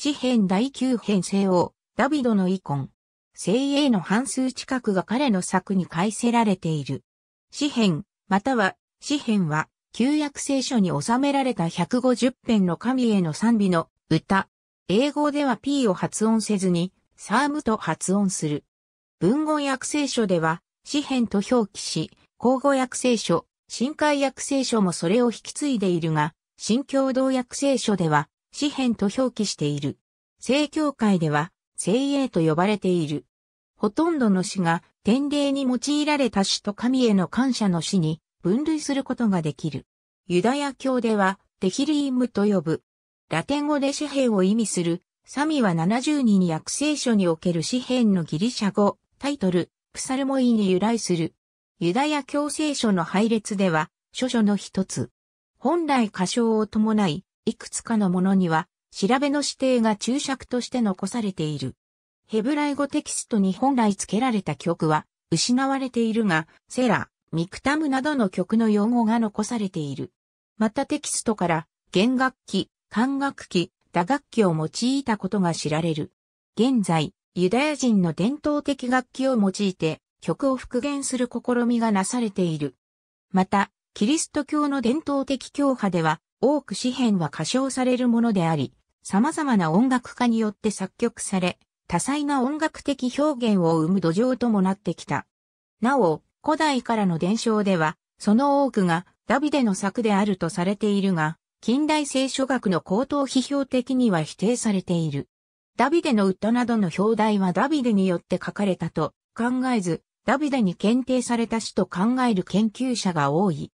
詩編第9編聖王、ダビドの遺恨。聖英の半数近くが彼の作に返せられている。詩編、または、詩編は、旧約聖書に収められた150編の神への賛美の歌。英語では P を発音せずに、サームと発音する。文語訳聖書では、詩編と表記し、口語訳聖書、新海訳聖書もそれを引き継いでいるが、新共同訳聖書では、詩編と表記している。聖教会では、聖英と呼ばれている。ほとんどの詩が、典礼に用いられた詩と神への感謝の詩に分類することができる。ユダヤ教では、テヒリームと呼ぶ。ラテン語で詩編を意味する、サミは70人に聖書における詩編のギリシャ語、タイトル、プサルモイに由来する。ユダヤ教聖書の配列では、諸書の一つ。本来歌唱を伴い、いくつかのものには、調べの指定が注釈として残されている。ヘブライ語テキストに本来付けられた曲は、失われているが、セラ、ミクタムなどの曲の用語が残されている。またテキストから、弦楽器、管楽器、打楽器を用いたことが知られる。現在、ユダヤ人の伝統的楽器を用いて曲を復元する試みがなされている。また、キリスト教の伝統的教派では、多く詩編は歌唱されるものであり、様々な音楽家によって作曲され、多彩な音楽的表現を生む土壌ともなってきた。なお、古代からの伝承では、その多くがダビデの作であるとされているが、近代聖書学の高等批評的には否定されている。ダビデの歌などの表題はダビデによって書かれたと考えず、ダビデに検定された詩と考える研究者が多い。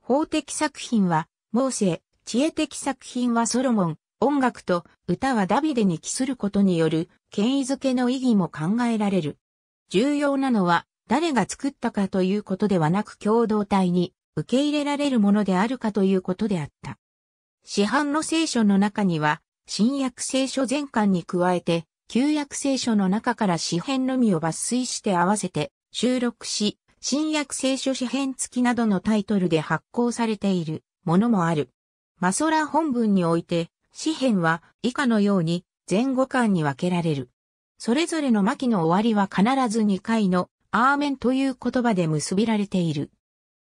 法的作品は、モーセ、知恵的作品はソロモン、音楽と歌はダビデに帰することによる権威づけの意義も考えられる。重要なのは誰が作ったかということではなく共同体に受け入れられるものであるかということであった。市販の聖書の中には新約聖書全巻に加えて旧約聖書の中から詩編のみを抜粋して合わせて収録し、新約聖書詩編付きなどのタイトルで発行されているものもある。マソラ本文において、詩編は以下のように前後巻に分けられる。それぞれの巻の終わりは必ず2回のアーメンという言葉で結びられている。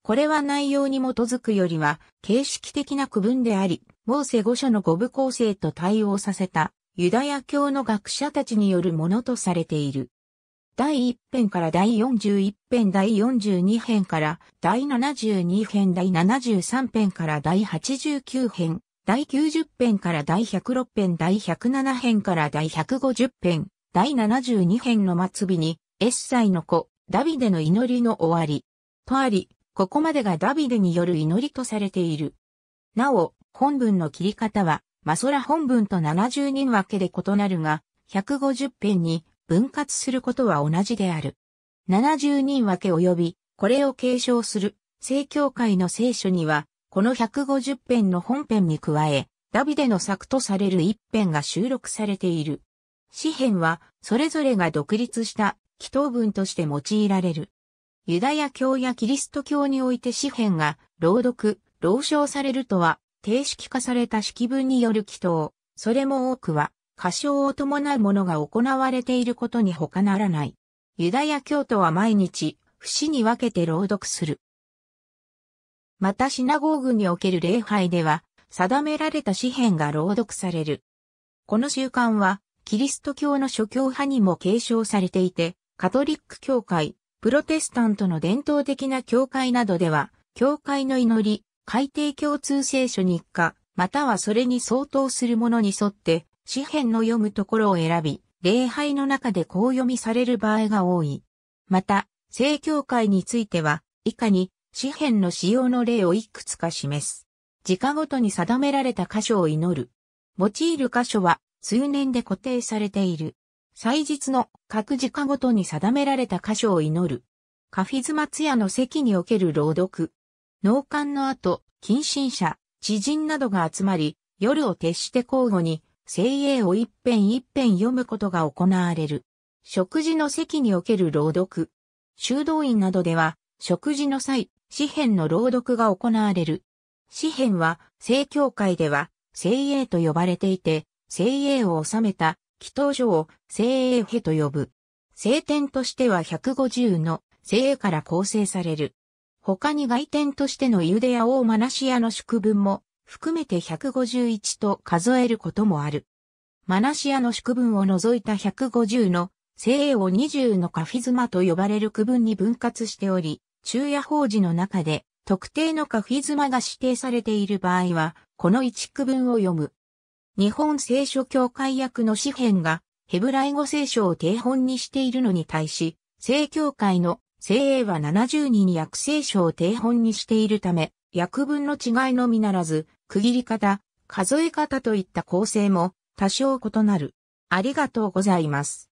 これは内容に基づくよりは形式的な区分であり、モーセ五書の五部構成と対応させたユダヤ教の学者たちによるものとされている。第1編から第41編第42編から第72編第73編から第89編第90編から第106編第107編から第150編第72編の末尾にエッサイの子ダビデの祈りの終わりとありここまでがダビデによる祈りとされている。なお、本文の切り方は、マソラ本文と7人分けで異なるが、150編に分割することは同じである。70人分け及び、これを継承する、正教会の聖書には、この150編の本編に加え、ダビデの作とされる一編が収録されている。詩編は、それぞれが独立した祈祷文として用いられる。ユダヤ教やキリスト教において詩編が朗読、朗唱されるとは、定式化された式文による祈祷、それも多くは歌唱を伴うものが行われていることに他ならない。ユダヤ教徒は毎日、節に分けて朗読する。またシナゴーグにおける礼拝では、定められた詩篇が朗読される。この習慣は、キリスト教の諸教派にも継承されていて、カトリック教会、プロテスタントの伝統的な教会などでは、教会の祈り、海底共通聖書日課、またはそれに相当するものに沿って、詩篇の読むところを選び、礼拝の中でこう読みされる場合が多い。また、正教会については、以下に、詩篇の使用の例をいくつか示す。時間ごとに定められた箇所を祈る。用いる箇所は、数年で固定されている。祭日の各時間ごとに定められた箇所を祈る。カフィズマツヤの席における朗読。納棺の後、近親者、知人などが集まり、夜を徹して交互に聖鋭を一遍一遍読むことが行われる。食事の席における朗読。修道院などでは、食事の際、詩篇の朗読が行われる。詩篇は、聖教会では、聖鋭と呼ばれていて、聖鋭を治めた、祈祷書を聖鋭へと呼ぶ。聖典としては150の聖鋭から構成される。他に外典としてのユデヤ王マナシアの宿文も含めて151と数えることもある。マナシアの宿分を除いた150の精鋭を20のカフィズマと呼ばれる区分に分割しており、昼夜法事の中で特定のカフィズマが指定されている場合は、この1区分を読む。日本聖書協会役の詩編がヘブライ語聖書を定本にしているのに対し、聖教会の精鋭は7 2人に訳聖書を定本にしているため、訳文の違いのみならず、区切り方、数え方といった構成も多少異なる。ありがとうございます。